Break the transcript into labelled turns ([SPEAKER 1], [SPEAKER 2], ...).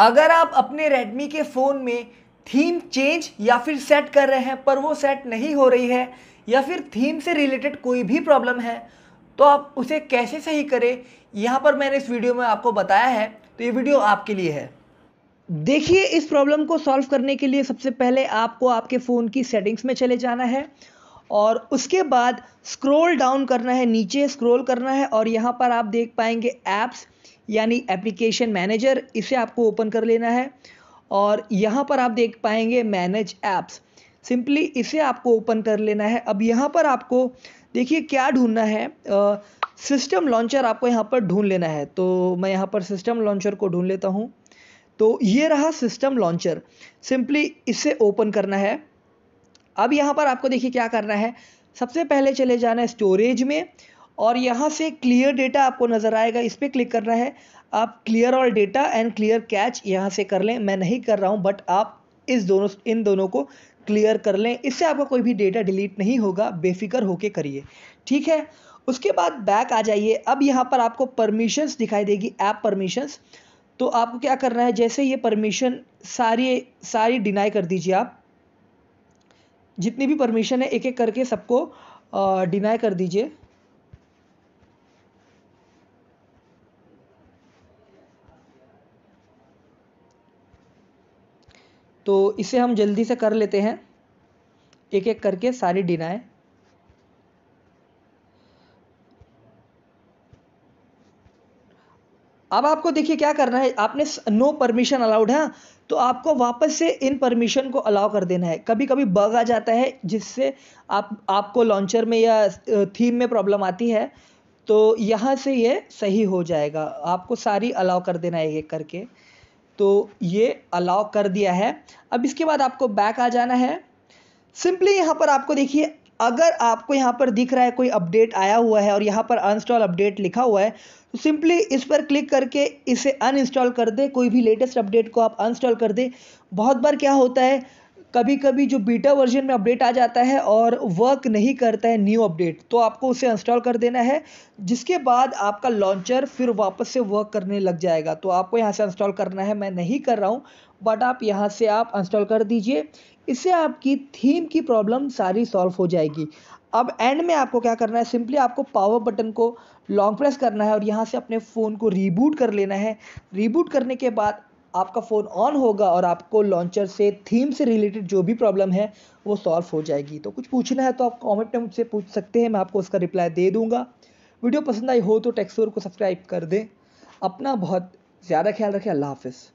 [SPEAKER 1] अगर आप अपने रेडमी के फ़ोन में थीम चेंज या फिर सेट कर रहे हैं पर वो सेट नहीं हो रही है या फिर थीम से रिलेटेड कोई भी प्रॉब्लम है तो आप उसे कैसे सही करें यहाँ पर मैंने इस वीडियो में आपको बताया है तो ये वीडियो आपके लिए है देखिए इस प्रॉब्लम को सॉल्व करने के लिए सबसे पहले आपको आपके फ़ोन की सेटिंग्स में चले जाना है और उसके बाद स्क्रॉल डाउन करना है नीचे स्क्रॉल करना है और यहाँ पर आप देख पाएंगे ऐप्स यानी एप्लीकेशन मैनेजर इसे आपको ओपन कर लेना है और यहाँ पर आप देख पाएंगे मैनेज ऐप्स सिंपली इसे आपको ओपन कर लेना है अब यहाँ पर आपको देखिए क्या ढूंढना है सिस्टम लॉन्चर आपको यहाँ पर ढूंढ लेना है तो मैं यहाँ पर सिस्टम लॉन्चर को ढूंढ लेता हूँ तो ये रहा सिस्टम लॉन्चर सिंपली इसे ओपन करना है अब यहाँ पर आपको देखिए क्या करना है सबसे पहले चले जाना है स्टोरेज में और यहाँ से क्लियर डेटा आपको नज़र आएगा इस पर क्लिक करना है आप clear all data and clear cache यहाँ से कर लें मैं नहीं कर रहा हूँ बट आप इस दोनों इन दोनों को क्लियर कर लें इससे आपका कोई भी डेटा डिलीट नहीं होगा बेफिक्र होके करिए ठीक है उसके बाद बैक आ जाइए अब यहाँ पर आपको परमिशंस दिखाई देगी ऐप परमिशंस तो आपको क्या करना है जैसे ये परमिशन सारी सारी डिनाई कर दीजिए आप जितनी भी परमिशन है एक एक करके सबको डिनाई कर दीजिए तो इसे हम जल्दी से कर लेते हैं एक एक करके सारी डिनाई अब आपको देखिए क्या करना है आपने नो परमिशन अलाउड है तो आपको वापस से इन परमिशन को अलाउ कर देना है कभी कभी बग आ जाता है जिससे आप आपको लॉन्चर में या थीम में प्रॉब्लम आती है तो यहाँ से ये सही हो जाएगा आपको सारी अलाउ कर देना है एक करके तो ये अलाउ कर दिया है अब इसके बाद आपको बैक आ जाना है सिंपली यहाँ पर आपको देखिए अगर आपको यहाँ पर दिख रहा है कोई अपडेट आया हुआ है और यहाँ पर अनस्टॉल अपडेट लिखा हुआ है तो सिंपली इस पर क्लिक करके इसे अनइंस्टॉल कर दे कोई भी लेटेस्ट अपडेट को आप अनस्टॉल कर दे बहुत बार क्या होता है कभी कभी जो बीटा वर्जन में अपडेट आ जाता है और वर्क नहीं करता है न्यू अपडेट तो आपको उसे इंस्टॉल कर देना है जिसके बाद आपका लॉन्चर फिर वापस से वर्क करने लग जाएगा तो आपको यहाँ से इंस्टॉल करना है मैं नहीं कर रहा हूँ बट आप यहाँ से आप इंस्टॉल कर दीजिए इससे आपकी थीम की प्रॉब्लम सारी सॉल्व हो जाएगी अब एंड में आपको क्या करना है सिंपली आपको पावर बटन को लॉन्ग प्रेस करना है और यहाँ से अपने फ़ोन को रीबूट कर लेना है रीबूट करने के बाद आपका फ़ोन ऑन होगा और आपको लॉन्चर से थीम से रिलेटेड जो भी प्रॉब्लम है वो सॉल्व हो जाएगी तो कुछ पूछना है तो आप कमेंट में मुझसे पूछ सकते हैं मैं आपको उसका रिप्लाई दे दूंगा वीडियो पसंद आई हो तो टेक्सोर को सब्सक्राइब कर दें अपना बहुत ज़्यादा ख्याल रखें अल्लाह हाफिज़